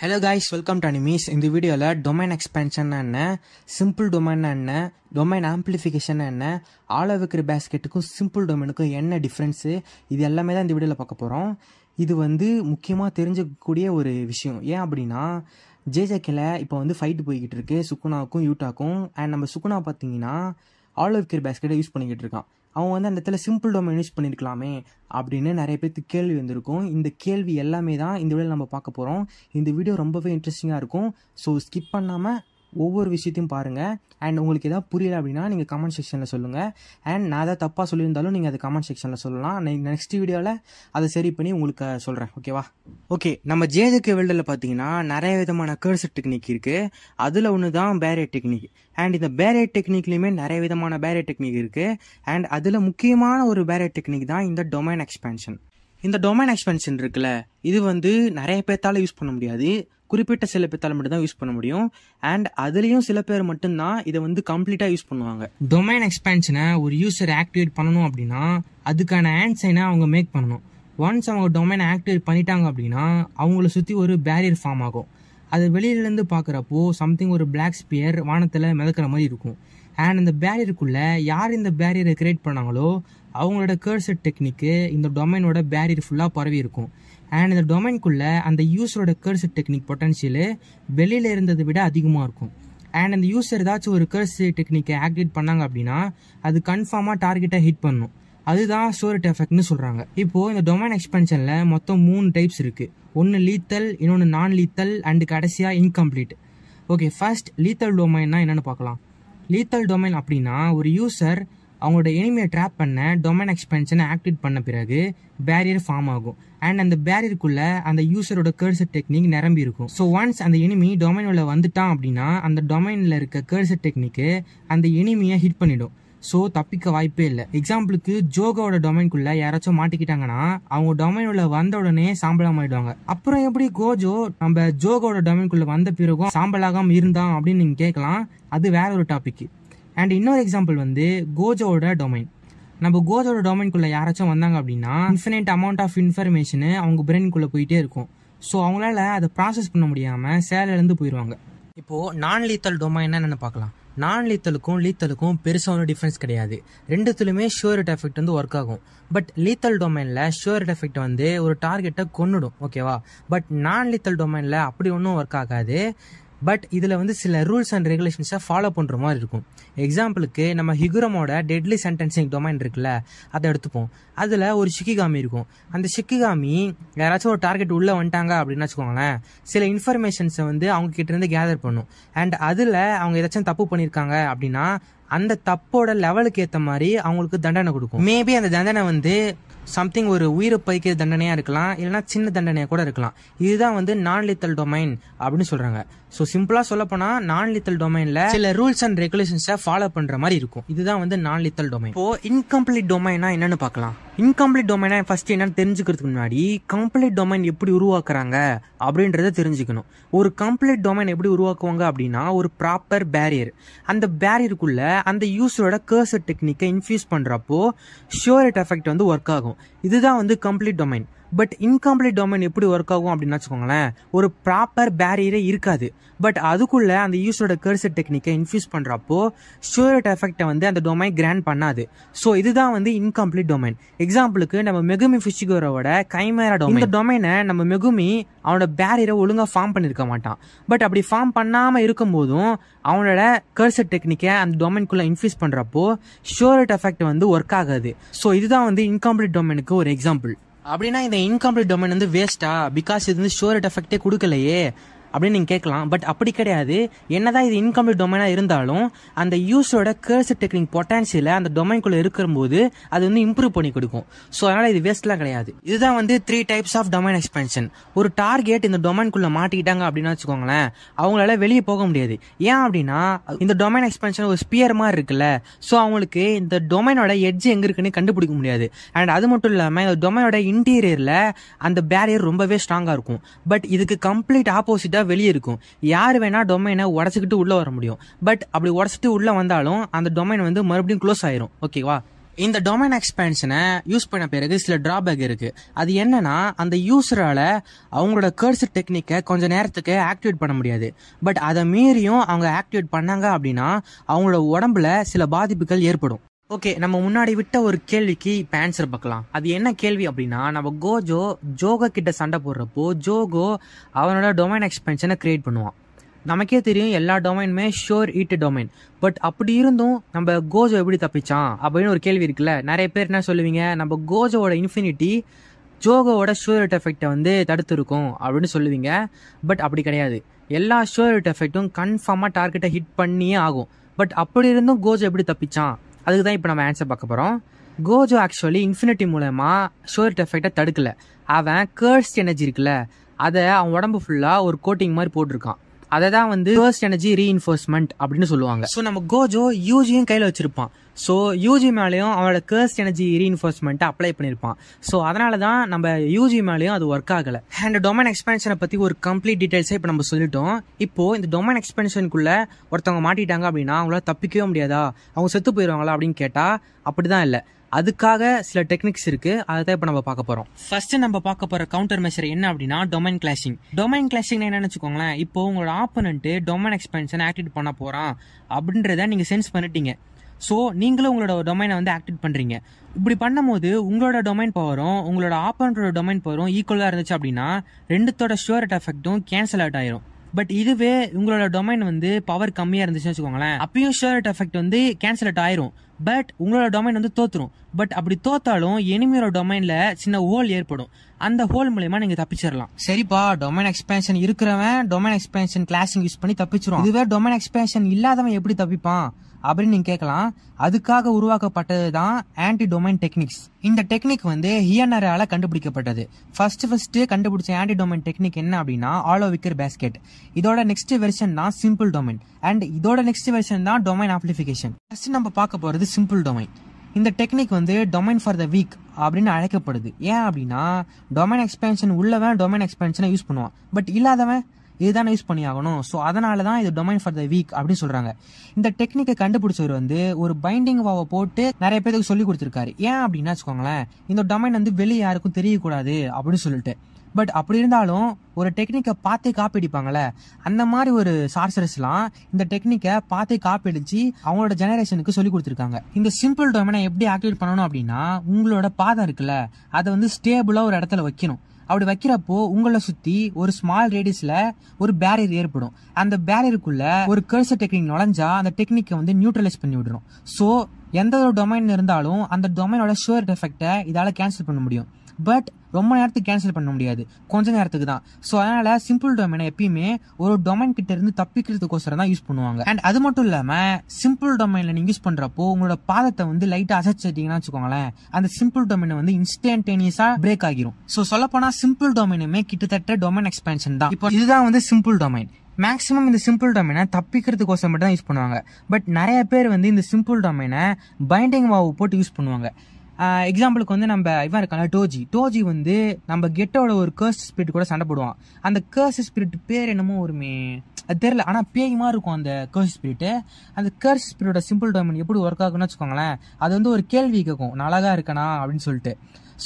hello guys welcome to அனிமீஸ் இந்த வீடியோவில் டொமைன் எக்ஸ்பென்ஷன் என்ன சிம்பிள் டொமைன் என்ன டொமைன் ஆம்பிளிஃபிகேஷன் என்ன ஆலோ வைக்கிற பேஸ்கெட்டுக்கும் சிம்பிள் டொமைனுக்கும் என்ன டிஃப்ரென்ஸு இது எல்லாமே தான் இந்த வீடியோவில் பார்க்க போகிறோம் இது வந்து முக்கியமாக தெரிஞ்சக்கூடிய ஒரு விஷயம் ஏன் அப்படின்னா ஜேஜேக்கில் இப்போ வந்து ஃபைட் போய்கிட்டு இருக்கு சுக்குனாவுக்கும் யூட்டாக்கும் அண்ட் நம்ம சுக்குனா பார்த்தீங்கன்னா ஆலோ வைக்கிற பேஸ்கெட்டை யூஸ் பண்ணிக்கிட்டு இருக்கான் அவங்க வந்து அந்த இடத்துல சிம்பிள் டொமைன் யூஸ் பண்ணியிருக்கலாமே அப்படின்னு நிறைய பேர்த்துக்கு கேள்வி வந்திருக்கும் இந்த கேள்வி எல்லாமே தான் இந்த வீடியோவில் நம்ம பார்க்க போகிறோம் இந்த வீடியோ ரொம்பவே இன்ட்ரெஸ்டிங்காக இருக்கும் ஸோ ஸ்கிப் பண்ணாமல் ஒவ்வொரு விஷயத்தையும் பாருங்கள் அண்ட் உங்களுக்கு எதாவது புரியல அப்படின்னா நீங்கள் கமெண்ட் செக்ஷனில் சொல்லுங்கள் அண்ட் நான் எதாவது தப்பாக சொல்லியிருந்தாலும் நீங்கள் அதை கமெண்ட் செக்ஷனில் சொல்லலாம் நெக்ஸ்ட் வீடியோவில் அதை சரி பண்ணி உங்களுக்கு சொல்கிறேன் ஓகேவா ஓகே நம்ம ஜேதுக்கு வெல்டில் பார்த்தீங்கன்னா நிறைய விதமான கேர்ஸ் டெக்னிக் இருக்குது அதில் ஒன்று தான் பேரே டெக்னிக் அண்ட் இந்த பேரே டெக்னிக்லேயுமே நிறைய விதமான பேரே டெக்னிக் இருக்குது அண்ட் அதில் முக்கியமான ஒரு பேரே டெக்னிக் தான் இந்த டொமைன் எக்ஸ்பேன்ஷன் இந்த டொமைன் எக்ஸ்பென்ஷன் இருக்குல்ல இது வந்து நிறைய பேர்த்தால யூஸ் பண்ண முடியாது குறிப்பிட்ட சில பேத்தால் மட்டும்தான் யூஸ் பண்ண முடியும் அண்ட் அதுலேயும் சில பேர் மட்டும்தான் இதை வந்து கம்ப்ளீட்டாக யூஸ் பண்ணுவாங்க டொமைன் எக்ஸ்பென்ஷனை ஒரு யூசர் ஆக்டிவேட் பண்ணணும் அப்படின்னா அதுக்கான ஆன்சைனை அவங்க மேக் பண்ணணும் ஒன்ஸ் அவங்க டொமைன் ஆக்டிவேட் பண்ணிட்டாங்க அப்படின்னா அவங்கள சுற்றி ஒரு பேரியர் ஃபார்ம் ஆகும் அது வெளியிலேருந்து பார்க்குறப்போ சம்திங் ஒரு பிளாக் ஸ்பியர் வானத்தில் மிதக்கிற மாதிரி இருக்கும் அண்ட் இந்த பேரியருக்குள்ளே யார் இந்த பேரியரை கிரியேட் பண்ணாங்களோ அவங்களோட கேர்சட் டெக்னிக்கு இந்த டொமைனோட பேரியர் ஃபுல்லாக பரவி இருக்கும் அண்ட் இந்த டொமைன்குள்ளே அந்த யூஸரோட கர்சர் டெக்னிக் பொட்டன்ஷியலு வெளியில் இருந்ததை விட அதிகமாக இருக்கும் அண்ட் அந்த யூஸர் ஏதாச்சும் ஒரு கர்ஸ் டெக்னிக்கை ஆக்டிவேட் பண்ணாங்க அப்படின்னா அது கன்ஃபார்மாக டார்கெட்டாக ஹிட் பண்ணும் அதுதான் ஸ்டோரேட் எஃபெக்ட்னு சொல்கிறாங்க இப்போது இந்த டொமைன் எக்ஸ்பென்ஷனில் மொத்தம் மூணு டைப்ஸ் இருக்குது ஒன்று லீத்தல் இன்னொன்று நான் லீத்தல் அண்டு கடைசியாக இன்கம்ப்ளீட் ஓகே ஃபர்ஸ்ட் லீத்தல் டொமைன்னா என்னென்னு பார்க்கலாம் லீத்தல் டொமைன் அப்படின்னா ஒரு யூசர் அவங்களோட எனிமையை ட்ராப் பண்ண டொமைன் எக்ஸ்பென்ஷனை ஆக்டிவேட் பண்ண பிறகு பேரியர் ஃபார்ம் ஆகும் அண்ட் அந்த பேரியருக்குள்ள அந்த யூசரோட கேர்சர் டெக்னிக் நிரம்பி இருக்கும் ஸோ ஒன்ஸ் அந்த எனிமி டொமைன் உள்ள வந்துட்டான் அப்படின்னா அந்த டொமைனில் இருக்க கேர்ஸ் டெக்னிக்கு அந்த எனிமையை ஹிட் பண்ணிடும் ஸோ தப்பிக்க வாய்ப்பே இல்லை எக்ஸாம்பிளுக்கு ஜோகோட டொமைன்குள்ள யாராச்சும் மாட்டிக்கிட்டாங்கன்னா அவங்க டொமைன் உள்ள வந்த உடனே சாம்பலாக ஆயிடுவாங்க அப்புறம் எப்படி கோஜோ நம்ம ஜோகோட டொமைன்குள்ள வந்த பிறகும் சாம்பலாகாம இருந்தான் அப்படின்னு நீங்கள் கேட்கலாம் அது வேற ஒரு டாபிக் அண்ட் இன்னொரு எக்ஸாம்பிள் வந்து கோஜோட டொமைன் நம்ம கோஜோட டொமைன்குள்ளே யாராச்சும் வந்தாங்க அப்படின்னா இன்ஃபினைட் அமௌண்ட் ஆஃப் இன்ஃபர்மேஷனு அவங்க பிரெயின்குள்ளே போயிட்டே இருக்கும் ஸோ அவங்களால அதை ப்ராசஸ் பண்ண முடியாமல் சேலையிலேருந்து போயிடுவாங்க இப்போது நான் லீத்தல் டொமைன் என்னென்னு பார்க்கலாம் நான் லீத்தலுக்கும் லீத்தலுக்கும் பெருசாக ஒன்றும் டிஃப்ரென்ஸ் கிடையாது ரெண்டுத்துலையுமே ஷுவரிட் எஃபெக்ட் வந்து ஒர்க் ஆகும் பட் லீத்தல் டொமைனில் ஷுவரிட் எஃபெக்ட் வந்து ஒரு டார்கெட்டை கொண்டுடும் ஓகேவா பட் நான் லீத்தல் டொமைனில் அப்படி ஒன்றும் ஒர்க் ஆகாது பட் இதில் வந்து சில ரூல்ஸ் அண்ட் ரெகுலேஷன்ஸை ஃபாலோ பண்ணுற மாதிரி இருக்கும் எக்ஸாம்பிளுக்கு நம்ம ஹிகுரமோட டெட்லி சென்டென்சிங் டொமைன் இருக்குல்ல அதை எடுத்துப்போம் அதில் ஒரு சிக்கிகாமி இருக்கும் அந்த சிக்கிகாமி யாராச்சும் ஒரு டார்கெட் உள்ளே வந்துட்டாங்க அப்படின்னு வச்சுக்கோங்களேன் சில இன்ஃபர்மேஷன்ஸை வந்து அவங்க கிட்டேருந்து கேதர் பண்ணும் அண்ட் அதில் அவங்க ஏதாச்சும் தப்பு பண்ணியிருக்காங்க அப்படின்னா அந்த தப்போட லெவலுக்கு ஏற்ற மாதிரி அவங்களுக்கு தண்டனை கொடுக்கும் மேபி அந்த தண்டனை வந்து சம்திங் ஒரு உயிரை பறிக்கிற தண்டனையாக இருக்கலாம் இல்லைனா சின்ன தண்டனையாக கூட இருக்கலாம் இதுதான் வந்து நான் லித்தல் டொமைன் அப்படின்னு சொல்கிறாங்க ஸோ சிம்பிளாக சொல்லப்போனால் நான் லித்தல் டொமைனில் சில ரூல்ஸ் அண்ட் ரெகுலேஷன்ஸை ஃபாலோ பண்ற மாதிரி இருக்கும் இதுதான் வந்து நான் லித்தல் டொமைன் இப்போ இன்கம்ப்ளீட் டொமைனா என்னன்னு பார்க்கலாம் இன்கம்ப்ளீட் டொமைனா ஃபர்ஸ்ட் என்னன்னு தெரிஞ்சுக்கிறதுக்கு முன்னாடி கம்ப்ளீட் டொமைன் எப்படி உருவாக்குறாங்க அப்படின்றத தெரிஞ்சுக்கணும் ஒரு கம்ப்ளீட் டொமைன் எப்படி உருவாக்குவாங்க அப்படின்னா ஒரு ப்ராப்பர் பேரியர் அந்த பேரியருக்குள்ள அந்த யூஸரோட கேர்சர் டெக்னிக்கை இன்ஃபியூஸ் பண்ணுறப்போ ஷியோரிட் எஃபெக்ட் வந்து ஒர்க் ஆகும் இதுதான் வந்து complete domain but incomplete domain எப்படி ஒர்க் ஆகும் அப்படின்னு வச்சுக்கோங்களேன் ஒரு ப்ராப்பர் பேரியரே இருக்காது பட் அதுக்குள்ளே அந்த யூஸரோட கர்சர் டெக்னிக்கை இன்ஃபியூஸ் பண்ணுறப்போ ஷூரட் எஃபெக்டை வந்து அந்த டொமைன் கிராண்ட் பண்ணாது ஸோ இதுதான் வந்து இன்கம்ப்ளீட் டொமைன் எக்ஸாம்பிளுக்கு நம்ம மெகுமி ஃபிஷிகோரோட கைமேரா டொமைன் இந்த டொமைனை நம்ம மெகுமி அவனோட பேரியரை ஒழுங்காக ஃபார்ம் பண்ணியிருக்க மாட்டான் பட் அப்படி ஃபார்ம் பண்ணாமல் இருக்கும்போதும் அவனோட கர்சர் டெக்னிக்கை அந்த டொமைன்குள்ளே இன்ஃபியூஸ் பண்ணுறப்போ ஷூரட் எஃபெக்ட் வந்து ஒர்க் ஆகாது ஸோ இதுதான் வந்து இன்கம்ப்ளீட் டொமைனுக்கு ஒரு எக்ஸாம்பிள் அப்படின்னா இந்த இன்கம்ப்ளீட் டொமைன் வந்து வேஸ்ட்டா பிகாஸ் இது வந்து ஷோரட் எஃபெக்டே கொடுக்கலையே அப்படின்னு நீங்கள் கேட்கலாம் பட் அப்படி கிடையாது என்னதான் இது இன்கம்ப்ளீட் டொமைனாக இருந்தாலும் அந்த யூஸோட கேர்ஸ் டெக்னிக் பொட்டான்சியில் அந்த டொமைன்குள்ளே இருக்கும்போது அது வந்து இம்ப்ரூவ் பண்ணி கொடுக்கும் ஸோ அதனால் இது வேஸ்ட்லாம் கிடையாது இதுதான் வந்து three types of domain expansion ஒரு டார்கெட் இந்த டொமைன்குள்ளே மாட்டிக்கிட்டாங்க அப்படின்னு வச்சுக்கோங்களேன் அவங்களால வெளியே போக முடியாது ஏன் அப்படின்னா இந்த டொமைன் எக்ஸ்பென்ஷன் ஒரு ஸ்பியர் மாதிரி இருக்குல்ல ஸோ அவங்களுக்கு இந்த டொமைனோட எட்ஜ் எங்கே இருக்குன்னு கண்டுபிடிக்க முடியாது அண்ட் அது மட்டும் இல்லாமல் இந்த டொமைனோட இன்டீரியரில் அந்த பேரியர் ரொம்பவே ஸ்ட்ராங்காக இருக்கும் பட் இதுக்கு கம்ப்ளீட் ஆப்போசிட்டாக வெளியே இருக்கும் யார் வேணால் டொமைனை உடச்சிக்கிட்டு உள்ளே வர முடியும் பட் அப்படி உடச்சிட்டு உள்ளே வந்தாலும் அந்த டொமைன் வந்து மறுபடியும் க்ளோஸ் ஆயிரும் ஓகேவா இந்த டொமைன் எக்ஸ்பேன்ஷனை யூஸ் பண்ண பிறகு சில ட்ராபேக் இருக்குது அது என்னன்னா அந்த யூஸரால் அவங்களோட கேர்ஸ் டெக்னிக்கை கொஞ்சம் நேரத்துக்கு ஆக்டிவேட் பண்ண முடியாது பட் அதை மீறியும் அவங்க ஆக்டிவேட் பண்ணாங்க அப்படின்னா அவங்களோட உடம்புல சில பாதிப்புகள் ஏற்படும் ஓகே நம்ம முன்னாடி விட்ட ஒரு கேள்விக்கு இப்போ ஆன்சர் பார்க்கலாம் அது என்ன கேள்வி அப்படின்னா நம்ம கோஜோ ஜோகோ கிட்ட சண்டை போடுறப்போ ஜோகோ அவனோட டொமைன் எக்ஸ்பென்ஷனை கிரியேட் பண்ணுவான் நமக்கே தெரியும் எல்லா டொமைனுமே ஷோர் ஈட்டு டொமைன் பட் அப்படி இருந்தும் நம்ம கோஜோ எப்படி தப்பிச்சான் அப்படின்னு ஒரு கேள்வி இருக்குல்ல நிறைய பேர் என்ன சொல்லுவீங்க நம்ம கோஜோவோட இன்ஃபினிட்டி ஜோகோவோட ஷோரிட் எஃபெக்டை வந்து தடுத்துருக்கும் அப்படின்னு சொல்லுவீங்க பட் அப்படி கிடையாது எல்லா ஷோரிட் எஃபெக்ட்டும் கன்ஃபார்மாக டார்கெட்டை ஹிட் பண்ணியே ஆகும் பட் அப்படி இருந்தும் கோஜோ எப்படி தப்பிச்சான் அதுக்கு தான் இப்போ நம்ம ஆன்சர் பார்க்க போகிறோம் கோஜோ ஆக்சுவலி இன்ஃபினிட்டி மூலயமா ஷோர்ட் எஃபெக்டை தடுக்கலை அவன் கேர்ஸ்ட் எனர்ஜி இருக்குல்ல அதை அவன் உடம்பு ஃபுல்லாக ஒரு கோட்டிங் மாதிரி போட்டிருக்கான் அதை தான் வந்து ஃபர்ஸ்ட் எனர்ஜி ரீஇன்ஃபோர்ஸ்மெண்ட் அப்படின்னு சொல்லுவாங்க ஸோ நம்ம கோஜோ யூஜியும் கையில் வச்சிருப்பான் ஸோ யூஜி மேலேயும் அவனோட கேர்ஸ்ட் எனர்ஜி ரீஇன்ஃபோர்ஸ்மெண்ட்டை அப்ளை பண்ணியிருப்பான் ஸோ அதனால தான் நம்ம யூஜி மேலேயும் அது ஒர்க் ஆகலை அண்ட் டொமைன் எக்ஸ்பென்ஷனை பற்றி ஒரு கம்ப்ளீட் டீட்டெயில்ஸே இப்போ நம்ம சொல்லிட்டோம் இப்போது இந்த டொமைன் எக்ஸ்பென்ஷனுக்குள்ளே ஒருத்தவங்க மாட்டிட்டாங்க அப்படின்னா அவங்களால தப்பிக்கவே முடியாதா அவங்க செத்து போயிடுவாங்களா அப்படின்னு கேட்டால் அப்படி தான் இல்லை அதுக்காக சில டெக்னிக்ஸ் இருக்கு அதை தான் இப்போ நம்ம பார்க்க போறோம் ஃபர்ஸ்ட் நம்ம பார்க்க போற கவுண்டர் மெஷர் என்ன அப்படின்னா டொமைன் கிளாஷிங் டொமைன் கிளாஷிங் என்ன வச்சுக்கோங்களேன் இப்போ உங்களோட ஆப்பனண்ட் டொமைன் எக்ஸ்பென்ஷன் ஆக்டிவேட் பண்ண போறான் அப்படின்றத நீங்க சென்ஸ் பண்ணிட்டீங்க ஸோ நீங்களும் உங்களோட டொமைனை வந்து ஆக்டிவேட் பண்ணுறீங்க இப்படி பண்ணும்போது உங்களோட டொமைன் பவரும் உங்களோட ஆப்பனண்டோட டொமைன் பவரும் ஈக்குவலாக இருந்துச்சு அப்படின்னா ரெண்டுத்தோட ஷுவர் எஃபெக்ட்டும் கேன்சல் அவுட் ஆயிரும் பட் இதுவே உங்களோட டொமைன் வந்து பவர் கம்மியாக இருந்துச்சுன்னு வச்சுக்கோங்களேன் அப்பயும் ஷர்ட் எஃபெக்ட் வந்து கேன்சல் ஆயிரும் பட் உங்களோட டொமைன் வந்து தோத்துரும் பட் அப்படி தோத்தாலும் எனிமியோட டொமைனில் சின்ன ஹோல் ஏற்படும் அந்த ஹோல் மூலயமா நீங்கள் தப்பிச்சிடலாம் சரிப்பா டொமைன் எக்ஸ்பென்ஷன் இருக்கிறவன் டொமைன் எக்ஸ்பென்ஷன் கிளாஸிங் யூஸ் பண்ணி தப்பிச்சிடும் இதுவே டொமைன் எக்ஸ்பென்ஷன் இல்லாதவன் எப்படி தப்பிப்பான் அப்படின்னு நீங்கள் கேட்கலாம் அதுக்காக உருவாக்கப்பட்டது தான் ஆன்டி டொமைன் டெக்னிக்ஸ் இந்த டெக்னிக் வந்து ஹியனரால் e கண்டுபிடிக்கப்பட்டது ஃபர்ஸ்ட் ஃபர்ஸ்ட் கண்டுபிடிச்ச ஆன்டி டொமைன் டெக்னிக் என்ன அப்படின்னா ஆலோ விக்கர் பேஸ்கெட் இதோட நெக்ஸ்ட் வெர்ஷன் தான் சிம்பிள் டொமைன் அண்ட் இதோட நெக்ஸ்ட் வெர்ஷன் தான் டொமைன் ஆப்ளிஃபிகேஷன் ஃபர்ஸ்ட் நம்ம பார்க்க போகிறது சிம்பிள் டொமைன் இந்த டெக்னிக் வந்து டொமைன் ஃபார் த வீக் அப்படின்னு அழைக்கப்படுது ஏன் அப்படின்னா டொமைன் எக்ஸ்பென்ஷன் உள்ளவன் டொமைன் எக்ஸ்பென்ஷனை யூஸ் பண்ணுவான் பட் இல்லாதவன் இதுதான் யூஸ் பண்ணி ஆகணும் ஸோ அதனால தான் இது டொமைன் ஃபார் த வீக் அப்படின்னு சொல்கிறாங்க இந்த டெக்னிக்கை கண்டுபிடிச்சவர் வந்து ஒரு பைண்டிங் வாவை போட்டு நிறைய பேருக்கு சொல்லி கொடுத்துருக்காரு ஏன் அப்படின்னா வச்சுக்கோங்களேன் இந்த டொமைன் வந்து வெளியே யாருக்கும் தெரியக்கூடாது அப்படின்னு சொல்லிட்டு பட் அப்படி இருந்தாலும் ஒரு டெக்னிக்கை பார்த்தே காப்பி அடிப்பாங்கள்ல அந்த மாதிரி ஒரு சார்சரஸ்லாம் இந்த டெக்னிக்கை பார்த்தே காப்பி அடிச்சு அவங்களோட ஜெனரேஷனுக்கு சொல்லி கொடுத்துருக்காங்க இந்த சிம்பிள் டொமைனை எப்படி ஆக்டிவேட் பண்ணணும் அப்படின்னா உங்களோட பாதம் இருக்குல்ல அதை வந்து ஸ்டேபிளாக ஒரு இடத்துல வைக்கணும் அப்படி வைக்கிறப்போ உங்களை சுற்றி ஒரு ஸ்மால் ரேடியஸில் ஒரு பேரியர் ஏற்படும் அந்த பேரியருக்குள்ள ஒரு கர்சர் டெக்னிக் நுழைஞ்சா அந்த டெக்னிக்கை வந்து நியூட்ரலைஸ் பண்ணி விடுறோம் ஸோ எந்த ஒரு டொமைன் இருந்தாலும் அந்த டொமைனோட ஷுவர் எஃபெக்டை இதால் கேன்சல் பண்ண முடியும் பட் ரொம்ப நேரத்துக்கு கேன்சல் பண்ண முடியாது கொஞ்ச நேரத்துக்கு தான் ஸோ அதனால் சிம்பிள் டொமைனை எப்பயுமே ஒரு டொமைன் கிட்ட இருந்து தப்பிக்கிறதுக்கோசரம் தான் யூஸ் பண்ணுவாங்க அண்ட் அது மட்டும் இல்லாமல் சிம்பிள் டொமைனில் நீங்கள் யூஸ் பண்ணுறப்போ உங்களோட பாதத்தை வந்து லைட்டாக அசைச்சிட்டிங்கன்னா வச்சுக்கோங்களேன் அந்த சிம்பிள் டொமைனை வந்து இன்ஸ்டன்டேனியஸாக பிரேக் ஆகிரும் ஸோ சொல்லப்போனால் சிம்பிள் டொமைனுமே கிட்டத்தட்ட டொமைன் எக்ஸ்பென்ஷன் தான் இப்போ இதுதான் வந்து சிம்பிள் டொமைன் மேக்ஸிமம் இந்த சிம்பிள் டொமைனை தப்பிக்கிறதுக்கோசம் மட்டும் தான் யூஸ் பண்ணுவாங்க பட் நிறைய பேர் வந்து இந்த சிம்பிள் டொமைனை பைண்டிங் வாவு போட்டு யூஸ் பண்ணுவாங்க எக்ஸாம்பிளுக்கு வந்து நம்ம இவன் இருக்கான டோஜி டோஜி வந்து நம்ம கெட்டோட ஒரு கேர்ஸ் ஸ்பிரிட் கூட சண்டை போடுவான் அந்த கேர்ஸ் ஸ்பிரிட் பேர் என்னமோ ஒருமே அது தெரில ஆனால் பேயுமா இருக்கும் அந்த கேர்ஸ் ஸ்பிரிட்டு அந்த கேர்ஸ் ஸ்பிரிட்டோட சிம்பிள் டைமண்ட் எப்படி ஒர்க் ஆகுன்னு வச்சுக்கோங்களேன் அது வந்து ஒரு கேள்வி கேட்கும் நான் அழகாக இருக்கனா அப்படின்னு சொல்லிட்டு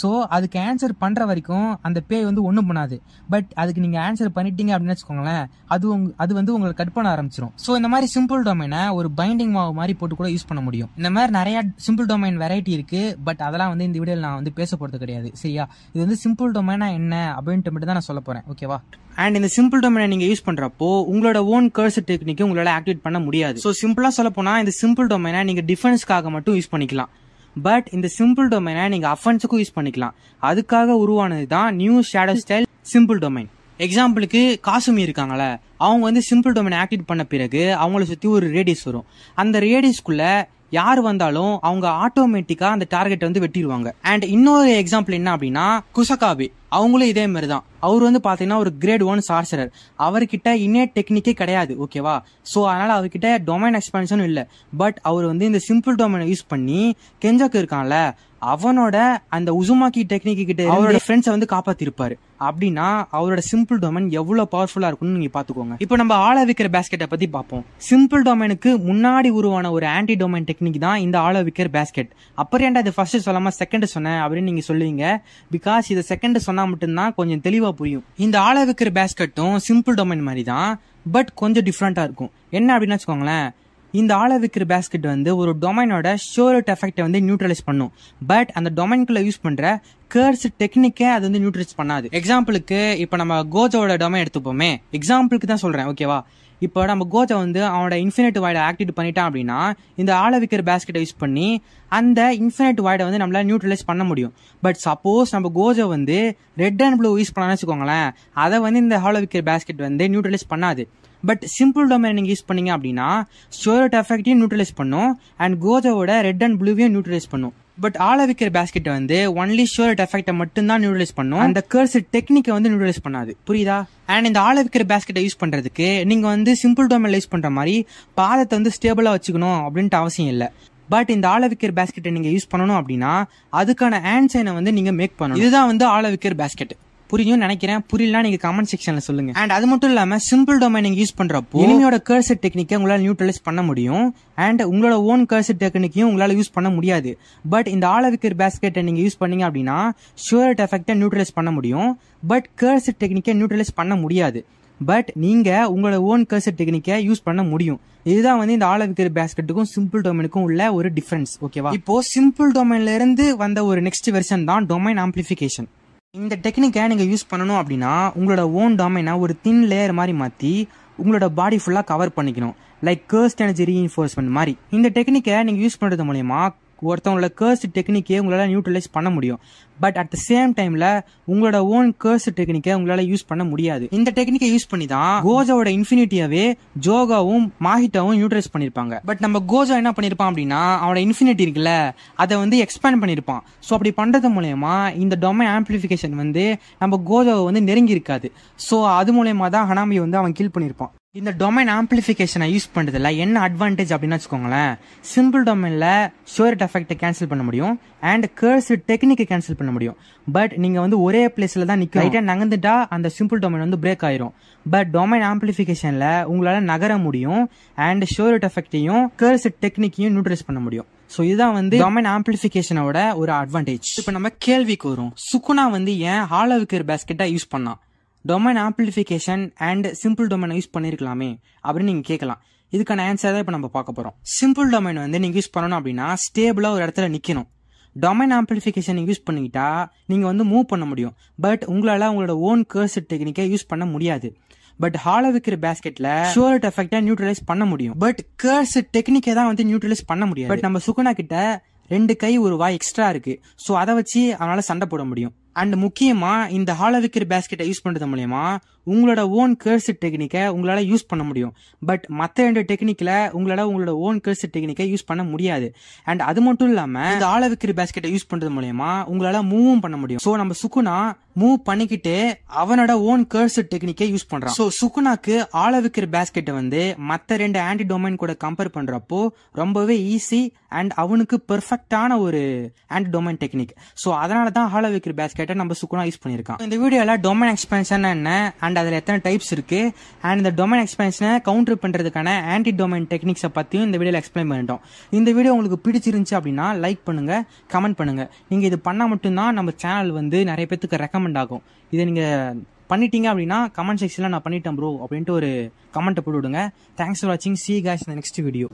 ஸோ அதுக்கு ஆன்சர் பண்ணுற வரைக்கும் அந்த பேய் வந்து ஒன்றும் பண்ணாது பட் அதுக்கு நீங்கள் ஆன்சர் பண்ணிட்டீங்க அப்படின்னு வச்சுக்கோங்களேன் அது உங் அது வந்து உங்களை கட் பண்ண ஆரம்பிச்சிடும் ஸோ இந்த மாதிரி சிம்பிள் டொமைனை ஒரு பைண்டிங் மாவு மாதிரி போட்டு கூட யூஸ் பண்ண முடியும் இந்த மாதிரி நிறையா சிம்பிள் டொமைன் வெரைட்டி இருக்குது பட் அதெல்லாம் வந்து இந்த வீடியோவில் நான் வந்து பேச போகிறது கிடையாது சரியா இது வந்து சிம்பிள் டொமைனா என்ன அப்படின்ட்டு மட்டும் தான் நான் சொல்ல போகிறேன் ஓகேவா அண்ட் இந்த சிம்பிள் டொமைனை நீங்கள் யூஸ் பண்ணுறப்போ உங்களோட ஓன் கர்ஸ் டெக்னிக்கு உங்களால் ஆக்டிவேட் பண்ண முடியாது ஸோ சிம்பிளாக சொல்ல போனால் இந்த சிம்பிள் டொமைனை நீங்கள் டிஃபென்ஸ்க்காக மட்டும் யூஸ் பண்ணிக்கலாம் பட் இந்த சிம்பிள் டொமைனை நீங்கள் அஃபன்ஸுக்கும் யூஸ் பண்ணிக்கலாம் அதுக்காக உருவானது தான் new shadow style simple domain எக்ஸாம்பிளுக்கு காசுமி இருக்காங்களே அவங்க வந்து சிம்பிள் டொமைன் ஆக்டிவேட் பண்ண பிறகு அவங்கள சுற்றி ஒரு ரேடியஸ் வரும் அந்த ரேடியஸ்குள்ள யார் வந்தாலும் அவங்க ஆட்டோமேட்டிக்காக அந்த டார்கெட்டை வந்து வெட்டிடுவாங்க அண்ட் இன்னொரு எக்ஸாம்பிள் என்ன அப்படின்னா குசகாபி அவங்களும் இதே மாதிரி தான் அவர் வந்து பார்த்தீங்கன்னா ஒரு கிரேட் ஒன் சார்சரர் அவர்கிட்ட இன்னே டெக்னிக்கே கிடையாது ஓகேவா ஸோ அதனால் அவர்கிட்ட டொமைன் எக்ஸ்பென்ஷனும் இல்லை பட் அவர் வந்து இந்த சிம்பிள் டொமைனை யூஸ் பண்ணி கெஞ்சாக்கு இருக்கான்ல அவனோட அந்த உசுமாக்கி டெக்னிக்கிட்ட கிட்ட அவரோட ஃப்ரெண்ட்ஸை வந்து காப்பாற்றிருப்பார் அப்படின்னா அவரோட சிம்பிள் டொமைன் எவ்வளவு பவர்ஃபுல்லா இருக்கும்னு நீங்க பாத்துக்கோங்க இப்போ நம்ம ஆள விக்கிற பேஸ்கெட்டை பத்தி பார்ப்போம் சிம்பிள் டொமைனுக்கு முன்னாடி உருவான ஒரு ஆன்டி டொமைன் டெக்னிக் தான் இந்த ஆள விக்கிற பேஸ்கெட் அப்புறம் ஏன்டா இது ஃபர்ஸ்ட் சொல்லாம செகண்ட் சொன்னேன் அப்படின்னு நீங்க சொல்லுவீங்க பிகாஸ் இதை செகண்ட் சொன்னா மட்டும்தான் கொஞ்சம் தெளிவா புரியும் இந்த ஆள விக்கிற பேஸ்கெட்டும் சிம்பிள் டொமைன் மாதிரி தான் பட் கொஞ்சம் டிஃப்ரெண்டா இருக்கும் என்ன அப்படின்னு வச்சுக்கோங்களேன் இந்த ஆளை விற்கிற பேஸ்கெட் வந்து ஒரு டொமைனோட ஷோரட் எஃபெக்டை வந்து நியூட்ரலைஸ் பண்ணும் பட் அந்த டொமைன்குள்ளே யூஸ் பண்ணுற கேர்ஸ் டெக்னிக்கே அது வந்து நியூட்ரிச் பண்ணாது எக்ஸாம்பிளுக்கு இப்போ நம்ம கோஜோட டொமைன் எடுத்துப்போமே எக்ஸாம்பிளுக்கு தான் சொல்கிறேன் ஓகேவா இப்போ நம்ம கோஜை வந்து அவனோட இன்ஃபினிட் வாய்டை ஆக்டிவேட் பண்ணிட்டான் அப்படின்னா இந்த ஆளவிக்கிற பேஸ்கெட்டை யூஸ் பண்ணி அந்த இன்ஃபினிட் வாய்டை வந்து நம்மளால் நியூட்ரலைஸ் பண்ண முடியும் பட் சப்போஸ் நம்ம கோஜை வந்து ரெட் அண்ட் ப்ளூ யூஸ் பண்ணலாம்னு வச்சுக்கோங்களேன் அதை வந்து இந்த ஆளவிக்கிற பேஸ்கெட் வந்து நியூட்ரலைஸ் பண்ணாது பட் சிம்பிள் டொமைன் நீங்கள் யூஸ் பண்ணீங்க அப்படின்னா ஸ்டோரட் எஃபெக்டையும் நியூட்ரலைஸ் பண்ணும் அண்ட் கோஜாவோட ரெட் அண்ட் ப்ளூவையும் நியூட்ரலைஸ் பண்ணும் பட் ஆள வைக்கிற பேஸ்கெட்டை வந்து ஒன்லி ஷோர் எஃபெக்டை தான் நியூட்ரலைஸ் பண்ணும் அந்த கர்சர் டெக்னிக்கை வந்து நியூட்ரலைஸ் பண்ணாது புரியுதா அண்ட் இந்த ஆள வைக்கிற பேஸ்கெட்டை யூஸ் பண்ணுறதுக்கு நீங்கள் வந்து சிம்பிள் டோமில் யூஸ் பண்ணுற மாதிரி பாதத்தை வந்து ஸ்டேபிளாக வச்சுக்கணும் அப்படின்ட்டு அவசியம் இல்லை பட் இந்த ஆள விக்கிற பேஸ்கெட்டை நீங்கள் யூஸ் பண்ணணும் அப்படின்னா அதுக்கான ஆன்சைனை வந்து நீங்கள் மேக் பண்ணணும் இதுதான் வந்து ஆள விக்கிற பேஸ்கெட் புரியும் நினைக்கிறேன் புரியலாம் நீங்க கமெண்ட் செக்ஷன்ல சொல்லுங்க அண்ட் அது மட்டும் இல்லாம சிம்பிள் டொமைனிங் யூஸ் பண்றப்போ எனிமியோட கர்சர் டெக்னிக்கை உங்களால் நியூட்ரலைஸ் பண்ண முடியும் அண்ட் உங்களோட ஓன் கர்சர் டெக்னிக்கையும் உங்களால் யூஸ் பண்ண முடியாது பட் இந்த ஆளவிக்கர் பேஸ்கெட்டை நீங்கள் யூஸ் பண்ணீங்க அப்படின்னா ஷுவர்ட் எஃபெக்டை நியூட்ரலைஸ் பண்ண முடியும் பட் கர்சர் டெக்னிக்கை நியூட்ரலைஸ் பண்ண முடியாது பட் நீங்கள் உங்களோட ஓன் கர்சர் டெக்னிக்கை யூஸ் பண்ண முடியும் இதுதான் வந்து இந்த ஆளவிக்கிற பேஸ்கெட்டுக்கும் சிம்பிள் டொமைனுக்கும் உள்ள ஒரு டிஃபரன்ஸ் ஓகேவா இப்போ சிம்பிள் டொமைன்ல இருந்து வந்த ஒரு நெக்ஸ்ட் வெர்ஷன் தான் டொமைன் ஆம்பிளிபிகேஷன் இந்த டெக்னிக்கை நீங்கள் யூஸ் பண்ணணும் அப்படின்னா உங்களோட ஓன் டாமைனா ஒரு தின் லேயர் மாதிரி மாற்றி உங்களோட பாடி ஃபுல்லாக கவர் பண்ணிக்கணும் லைக் கேர்ஸ்ட் எனர்ஜி ரீஇன்ஃபோர்ஸ்மெண்ட் மாதிரி இந்த டெக்னிக்கை நீங்கள் யூஸ் பண்ணுறது மூலயமா ஒருத்தவங்களோட கேர்ஸ்ட் டெக்னிக்கே உங்களால் நியூட்ரலைஸ் பண்ண முடியும் பட் அட் த சேம் டைம்ல உங்களோட ஓன் கேர்ஸ் டெக்னிக்கை உங்களால யூஸ் பண்ண முடியாது இந்த டெக்னிக்கை யூஸ் பண்ணி தான் கோஜாவோட இன்ஃபினிட்டியாவே ஜோகாவும் மாஹிட்டாவும் யூட்டிலைஸ் பண்ணிருப்பாங்க பட் நம்ம கோஜா என்ன பண்ணிருப்பான் அப்படின்னா அவனோட இன்ஃபினிட்டி இருக்குல்ல அதை வந்து எக்ஸ்பேண்ட் பண்ணிருப்பான் ஸோ அப்படி பண்றது மூலயமா இந்த டொமை ஆம்பிளிபிகேஷன் வந்து நம்ம கோஜாவை வந்து நெருங்கி இருக்காது ஸோ அது மூலயமா தான் ஹனாமி வந்து அவன் கில் பண்ணியிருப்பான் இந்த டொமைன் ஆம்பிளிஃபிகேஷனை யூஸ் பண்ணுறதுல என்ன அட்வான்டேஜ் அப்படின்னு வச்சுக்கோங்களேன் சிம்பிள் டொமைனில் ஷோரிட் எஃபெக்டை கேன்சல் பண்ண முடியும் அண்ட் கேர்ஸ் டெக்னிக்கை கேன்சல் பண்ண முடியும் பட் நீங்கள் வந்து ஒரே பிளேஸ்ல தான் நிற்கும் ரைட்டாக நகர்ந்துட்டா அந்த சிம்பிள் டொமைன் வந்து பிரேக் ஆயிரும் பட் டொமைன் ஆம்பிளிபிகேஷன்ல உங்களால் நகர முடியும் அண்ட் ஷோர் எஃபெக்டையும் கேர்ஸ் டெக்னிக்கையும் நியூட்ரலைஸ் பண்ண முடியும் ஸோ இதுதான் வந்து டொமைன் ஆம்பிளிபிகேஷனோட ஒரு அட்வான்டேஜ் இப்போ நம்ம கேள்விக்கு வரும் சுக்குனா வந்து ஏன் ஹாலோவிக்கர் பேஸ்கெட்டாக யூஸ் பண்ணா டொமைன் ஆம்பிளிஃபிகேஷன் அண்ட் சிம்பிள் டொமைனை யூஸ் பண்ணியிருக்கலாமே அப்படின்னு நீங்கள் கேட்கலாம் இதுக்கான ஆன்சர் தான் இப்போ நம்ம பார்க்க போகிறோம் சிம்பிள் டொமைன் வந்து நீங்கள் யூஸ் பண்ணணும் அப்படின்னா ஸ்டேபிளாக ஒரு இடத்துல நிற்கணும் டொமைன் ஆம்பிளிஃபிகேஷனை யூஸ் பண்ணிக்கிட்டா நீங்கள் வந்து மூவ் பண்ண முடியும் பட் உங்களால் உங்களோட ஓன் கர்ஸ் டெக்னிக்கை யூஸ் பண்ண முடியாது பட் ஹால வைக்கிற பேஸ்கெட்ல ஷோர் எஃபெக்டா நியூட்ரலைஸ் பண்ண முடியும் பட் கர்ஸ் டெக்னிக்கை தான் வந்து நியூட்ரலைஸ் பண்ண முடியும் பட் நம்ம சுகுனா கிட்ட ரெண்டு கை ஒரு வாய் எக்ஸ்ட்ரா இருக்கு ஸோ அதை வச்சு அவனால சண்டை போட முடியும் அண்ட் முக்கியமா இந்த விக்கிற பேஸ்கெட்டை யூஸ் பண்றது மூலயமா உங்களோட ஓன் கேர்ஸ் டெக்னிக்கை உங்களால் யூஸ் பண்ண முடியும் பட் மற்ற ரெண்டு டெக்னிக்கில் உங்களால் உங்களோட ஓன் கேர்ஸ் டெக்னிக்கை யூஸ் பண்ண முடியாது அண்ட் அது மட்டும் இல்லாமல் இந்த விக்கிற பேஸ்கெட்டை யூஸ் பண்ணுறது மூலயமா உங்களால் மூவும் பண்ண முடியும் ஸோ நம்ம சுக்குனா மூவ் பண்ணிக்கிட்டு அவனோட ஓன் கேர்ஸ் டெக்னிக்கை யூஸ் பண்றான் ஸோ சுகுனாக்கு ஆள வைக்கிற பேஸ்கெட்டை வந்து மற்ற ரெண்டு ஆன்டி டொமைன் கூட கம்பேர் பண்றப்போ ரொம்பவே ஈஸி அண்ட் அவனுக்கு பெர்ஃபெக்டான ஒரு ஆன்டி டொமைன் டெக்னிக் ஸோ அதனால தான் ஆள வைக்கிற பேஸ்கெட்டை நம்ம சுகுனா யூஸ் பண்ணியிருக்கான் இந்த வீடியோல டொமைன் எக்ஸ்பென்ஷன் என்ன அண்ட் அதில் எத்தனை டைப்ஸ் இருக்கு அண்ட் இந்த டொமைன் எக்ஸ்பென்ஷனை கவுண்டர் பண்றதுக்கான ஆன்டி டொமைன் டெக்னிக்ஸை பற்றியும் இந்த வீடியோவில் எக்ஸ்பிளைன் பண்ணிட்டோம் இந்த வீடியோ உங்களுக்கு பிடிச்சிருந்துச்சு அப்படின்னா லைக் பண்ணுங்க கமெண்ட் பண்ணுங்க நீங்க இது பண்ணால் மட்டும்தான் நம்ம சேனல் வந்து நிறைய பேருக்கு ரெக்கமெண்ட் ரெக்கமெண்ட் ஆகும் இதை நீங்கள் பண்ணிட்டீங்க அப்படின்னா கமெண்ட் செக்ஷனில் நான் பண்ணிட்டேன் ப்ரோ அப்படின்ட்டு ஒரு கமெண்ட்டை போட்டு விடுங்க தேங்க்ஸ் ஃபார் வாட்சிங் சி கேஸ் நெக்ஸ்ட் வீடியோ